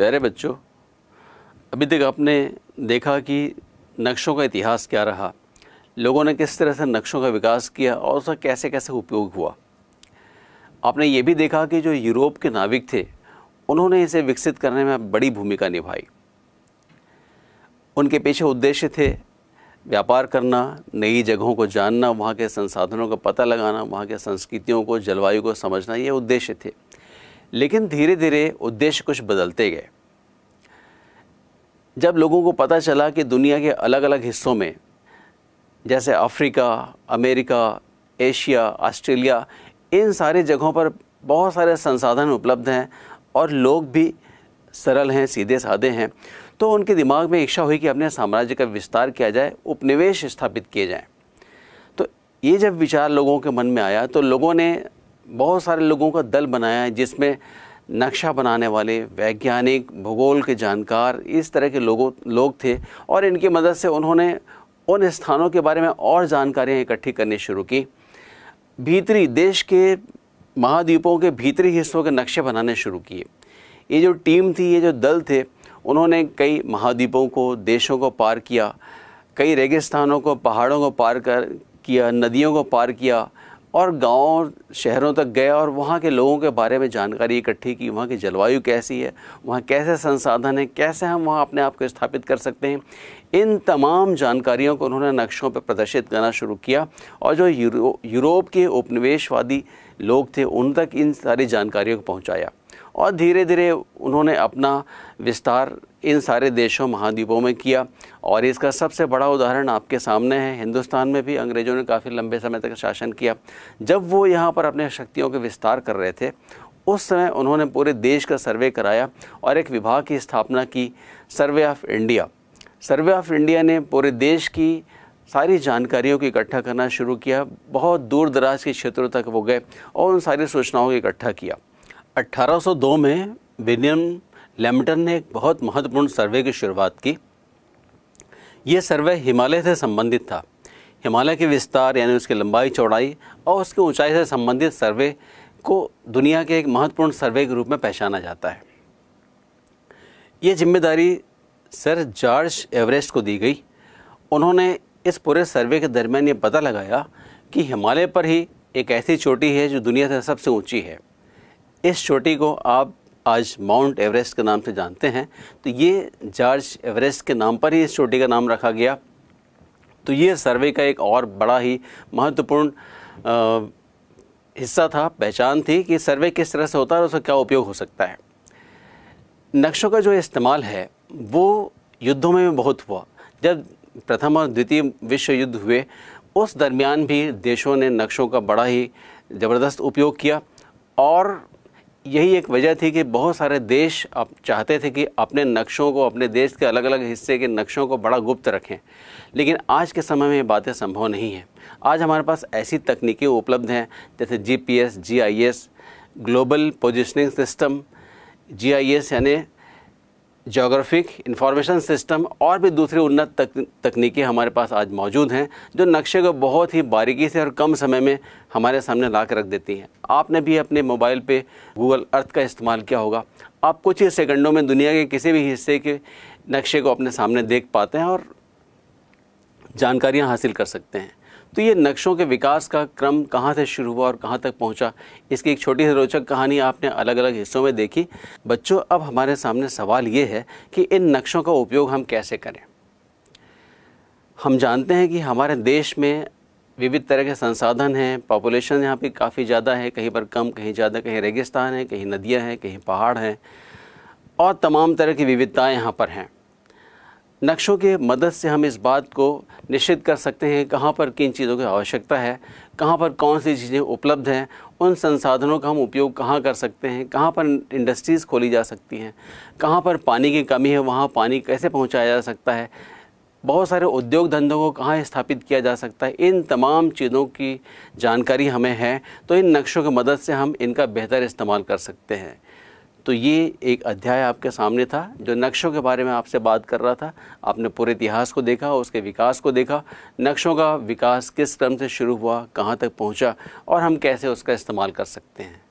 प्यारे बच्चों अभी तक आपने देखा कि नक्शों का इतिहास क्या रहा लोगों ने किस तरह से नक्शों का विकास किया और उसका कैसे कैसे उपयोग हुआ आपने ये भी देखा कि जो यूरोप के नाविक थे उन्होंने इसे विकसित करने में बड़ी भूमिका निभाई उनके पीछे उद्देश्य थे व्यापार करना नई जगहों को जानना वहाँ के संसाधनों का पता लगाना वहाँ के संस्कृतियों को जलवायु को समझना ये उद्देश्य थे लेकिन धीरे धीरे उद्देश्य कुछ बदलते गए जब लोगों को पता चला कि दुनिया के अलग अलग हिस्सों में जैसे अफ्रीका अमेरिका एशिया ऑस्ट्रेलिया इन सारी जगहों पर बहुत सारे संसाधन उपलब्ध हैं और लोग भी सरल हैं सीधे साधे हैं तो उनके दिमाग में इच्छा हुई कि अपने साम्राज्य का विस्तार किया जाए उपनिवेश स्थापित किए जाएँ तो ये जब विचार लोगों के मन में आया तो लोगों ने बहुत सारे लोगों का दल बनाया है जिसमें नक्शा बनाने वाले वैज्ञानिक भूगोल के जानकार इस तरह के लोगों लोग थे और इनकी मदद से उन्होंने उन स्थानों के बारे में और जानकारियाँ इकट्ठी करनी शुरू की भीतरी देश के महाद्वीपों के भीतरी हिस्सों के नक्शे बनाने शुरू किए ये जो टीम थी ये जो दल थे उन्होंने कई महाद्वीपों को देशों को पार किया कई रेगिस्तानों को पहाड़ों को पार कर किया नदियों को पार किया और गांव शहरों तक गए और वहाँ के लोगों के बारे में जानकारी इकट्ठी की वहाँ की जलवायु कैसी है वहाँ कैसे संसाधन हैं कैसे हम वहाँ अपने आप को स्थापित कर सकते हैं इन तमाम जानकारियों को उन्होंने नक्शों पर प्रदर्शित करना शुरू किया और जो यूरो, यूरोप के उपनिवेशवादी लोग थे उन तक इन सारी जानकारियों को पहुँचाया और धीरे धीरे उन्होंने अपना विस्तार इन सारे देशों महाद्वीपों में किया और इसका सबसे बड़ा उदाहरण आपके सामने है हिंदुस्तान में भी अंग्रेज़ों ने काफ़ी लंबे समय तक शासन किया जब वो यहाँ पर अपने शक्तियों के विस्तार कर रहे थे उस समय उन्होंने पूरे देश का सर्वे कराया और एक विभाग की स्थापना की survey of India survey of India ने पूरे देश की सारी जानकारियों को इकट्ठा करना शुरू किया बहुत दूर दराज के क्षेत्रों तक वो गए और उन सारी सूचनाओं को इकट्ठा किया 1802 में विलियम लेमटन ने एक बहुत महत्वपूर्ण सर्वे की शुरुआत की ये सर्वे हिमालय से संबंधित था हिमालय के विस्तार यानी उसकी लंबाई चौड़ाई और उसकी ऊंचाई से संबंधित सर्वे को दुनिया के एक महत्वपूर्ण सर्वे के रूप में पहचाना जाता है ये जिम्मेदारी सर जॉर्ज एवरेस्ट को दी गई उन्होंने इस पूरे सर्वे के दरमियान ये पता लगाया कि हिमालय पर ही एक ऐसी चोटी है जो दुनिया से सबसे ऊंची है इस चोटी को आप आज माउंट एवरेस्ट के नाम से जानते हैं तो ये जॉर्ज एवरेस्ट के नाम पर ही इस चोटी का नाम रखा गया तो ये सर्वे का एक और बड़ा ही महत्वपूर्ण हिस्सा था पहचान थी कि सर्वे किस तरह से होता है और उसका क्या उपयोग हो सकता है नक्शों का जो इस्तेमाल है वो युद्धों में भी बहुत हुआ जब प्रथम और द्वितीय विश्व युद्ध हुए उस दरमियान भी देशों ने नक्शों का बड़ा ही ज़बरदस्त उपयोग किया और यही एक वजह थी कि बहुत सारे देश अब चाहते थे कि अपने नक्शों को अपने देश के अलग अलग हिस्से के नक्शों को बड़ा गुप्त रखें लेकिन आज के समय में ये बातें संभव नहीं हैं आज हमारे पास ऐसी तकनीकें उपलब्ध हैं जैसे GPS, GIS, global positioning system GIS यानी जोग्राफिक इंफॉर्मेशन सिस्टम और भी दूसरी उन्नत तक, तकनीकें हमारे पास आज मौजूद हैं जो नक्शे को बहुत ही बारीकी से और कम समय में हमारे सामने ला के रख देती हैं आपने भी अपने मोबाइल पे गूगल अर्थ का इस्तेमाल किया होगा आप कुछ ही सेकंडों में दुनिया के किसी भी हिस्से के नक्शे को अपने सामने देख पाते हैं और जानकारियाँ हासिल कर सकते हैं तो ये नक्शों के विकास का क्रम कहाँ से शुरू हुआ और कहाँ तक पहुँचा इसकी एक छोटी सी रोचक कहानी आपने अलग अलग हिस्सों में देखी बच्चों अब हमारे सामने सवाल ये है कि इन नक्शों का उपयोग हम कैसे करें हम जानते हैं कि हमारे देश में विविध तरह के संसाधन हैं पॉपुलेशन यहाँ पे काफ़ी ज़्यादा है कहीं पर कम कहीं ज़्यादा कहीं रेगिस्तान है कहीं नदियाँ हैं कहीं पहाड़ हैं और तमाम तरह की विविधताएँ यहाँ पर हैं नक्शों के मदद से हम इस बात को निश्चित कर सकते हैं कहाँ पर किन चीज़ों की आवश्यकता है कहाँ पर कौन सी चीज़ें उपलब्ध हैं उन संसाधनों का हम उपयोग कहाँ कर सकते हैं कहाँ पर इंडस्ट्रीज़ खोली जा सकती हैं कहाँ पर पानी की कमी है वहाँ पानी कैसे पहुँचाया जा सकता है बहुत सारे उद्योग धंधों को कहाँ स्थापित किया जा सकता है इन तमाम चीज़ों की जानकारी हमें है तो इन नक्शों की मदद से हम इनका बेहतर इस्तेमाल कर सकते हैं तो ये एक अध्याय आपके सामने था जो नक्शों के बारे में आपसे बात कर रहा था आपने पूरे इतिहास को देखा उसके विकास को देखा नक्शों का विकास किस क्रम से शुरू हुआ कहाँ तक पहुँचा और हम कैसे उसका इस्तेमाल कर सकते हैं